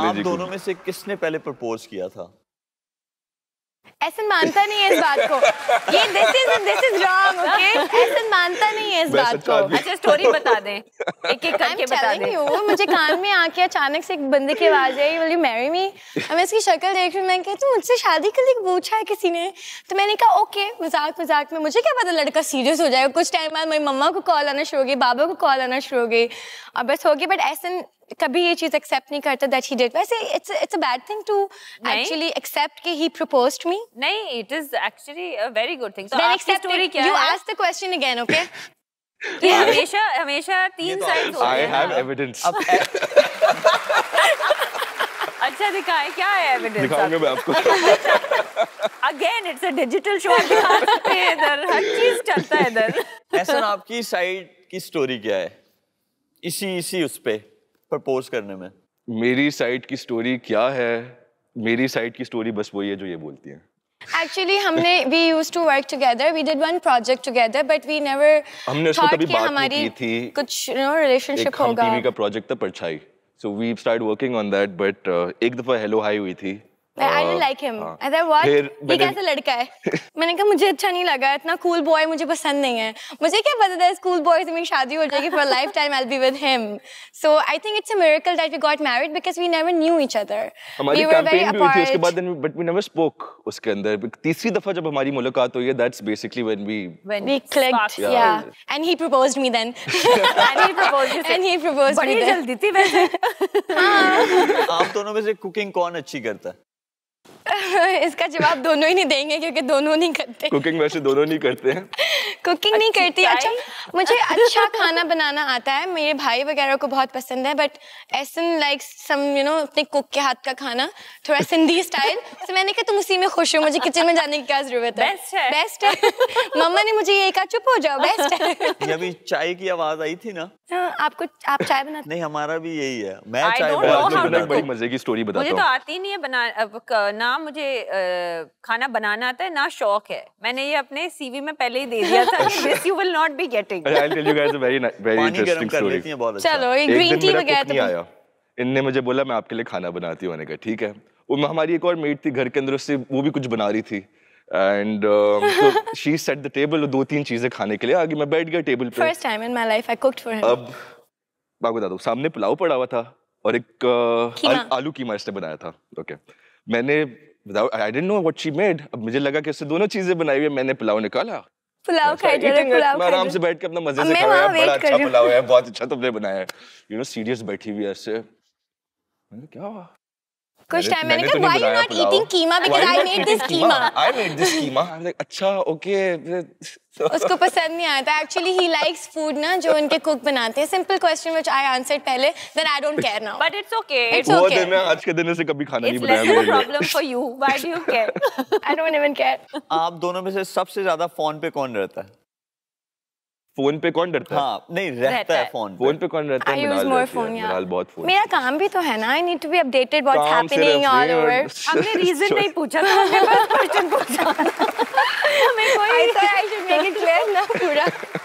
आप दोनों में से किसने पहले प्रपोज किया था ऐसन मानता नहीं है इस बात को ये this is this is wrong okay Ahsan मानता नहीं है इस बात को अच्छा स्टोरी बता दें एक एक करके बता दें यू मुझे कान में आके अचानक से एक बंदे की आवाज आई बोली मैरी मी मैं इसकी शक्ल देख रही मैं कह तू मुझसे शादी के लिए पूछा है किसी ने तो मैंने कहा ओके मजाक मजाक में मुझे क्या पता लड़का सीरियस हो जाएगा कुछ टाइम बाद मेरी मम्मा को कॉल आना शुरू हो गई बाबा को कॉल आना शुरू हो गई और बस हो गई बट ऐसा कभी ये चीज एक्सेप्ट नहीं करता दैट ही डिड वैसे it's it's a bad thing to actually accept कि ही प्रपोज्ड मी नहीं it is actually a very good thing so then accept story क्या you ask the question again okay कि हमेशा हमेशा तीन side होते हैं आई हैव एविडेंस अच्छा दिखाएं क्या है एविडेंस दिखाऊंगा मैं आपको again it's a digital show दिखा सकते हैं इधर हर चीज चलता है इधर ऐसा आपकी साइड की स्टोरी क्या है इसी इसी उस पे प्रपोज करने में मेरी साइड की स्टोरी क्या है मेरी साइड की स्टोरी बस वही है जो ये बोलती है Actually, हमने we used to work together. We did one project together, but we never हमने उसको कभी बात हमारी नहीं की थी. कुछ you know relationship होगा. एक हम टीवी का प्रोजेक्ट था परछाई. So we started working on that, but uh, एक दफा hello hi हुई थी. हाँ, हाँ। मुझे अच्छा नहीं लगा इतना कूल cool बॉय मुझे पसंद नहीं है मुझे क्या पता था स्कूल बॉय से मेरी शादी हो जाएगी for life time I be with him so I think it's a miracle that we got married because we never knew each other हमारी कैंपेन भी हुई उसके बाद बट वी नेवर स्पोक उसके अंदर तीसरी दफा जब हमारी मुलाकात हुई that's basically when we when we clicked yeah and he proposed me then and he proposed and he proposed me बड़ी जल्दी थी वैसे हां आप दोनों में से कुकिंग कौन अच्छी करता है इसका जवाब दोनों ही नहीं देंगे क्योंकि दोनों नहीं करते कुकिंग वैसे दोनों नहीं करते हैं कुकिंग नहीं करती अच्छा मुझे अच्छा खाना बनाना आता है मेरे भाई वगैरह को बहुत पसंद है but Ahsan like some you know अपने कुक के हाथ का खाना थोड़ा सिंधी स्टाइल तो मैंने कहा तुम उसी में खुश हो मुझे किचन में जाने की क्या जरूरत है बेस्ट है बेस्ट है मम्मा ने मुझे ये कहा चुप हो जाओ बेस्ट है अभी चाय की आवाज आई थी ना तो आपको आप चाय बनाते नहीं हमारा भी यही है मैं I चाय बनाता हूँ बड़ी मजे की स्टोरी बताता मुझे तो आती नहीं है बना ना मुझे खाना बनाना आता है ना शौक है मैंने ये अपने सीवी में पहले ही दे दिया था this you will not be getting I will tell you guys a very very interesting story चलो ये ग्रीन टी वगैरह तो इनने मुझे बोला मैं आपके लिए खाना बनाती हूँ मैंने कहा ठीक है वो हमारी एक और मेट थी घर के अंदर उससे वो भी कुछ बना रही थी and she set the table दो तीन चीजें खाने के लिए आगे मैं बैठ गया टेबल पे first time in my life I cooked for him अब बाबू दादू सामने पुलाव पड़ा हुआ था और एक uh, आल, आलू कीमा इसने बनाया था ओके okay. मैंने without I didn't know what she made अब मुझे लगा कि उससे दोनों चीजें बनाई हुई है मैंने पुलाव निकाला पुलाव अच्छा, खाई जा पुलाव मैं आराम से बैठ के अपना मजे से खा रहा हूं बड़ा अच्छा पुलाव है बहुत अच्छा तुमने बनाया है यू नो सीरियस बैठी हुई है ऐसे मैंने क्या हुआ खुश टाइम मैंने तो कहा why you not eating keema because I made this keema I made this keema I like अच्छा ओके उसको पसंद नहीं आया था एक्चुअली ही लाइक्स फूड ना जो उनके कुक बनाते हैं simple question which I answered पहले that I don't care now but it's okay it's okay मैं आज के दिन से कभी खाना नहीं बनाया मेरे लिए problem for you why do you care I don't even care आप दोनों में से सबसे ज्यादा फोन पे कौन रहता है फोन पे कौन डरता हाँ, है नहीं रहता, रहता है फोन फोन पे कौन रहता है मिनाल रहती phone, है मिनाल बहुत फोन मेरा काम भी तो है ना I need to be updated what's happening all over हमने रीजन नहीं पूछा था हमने बस क्वेश्चन पूछा हमें कोई I should make it clear ना पूरा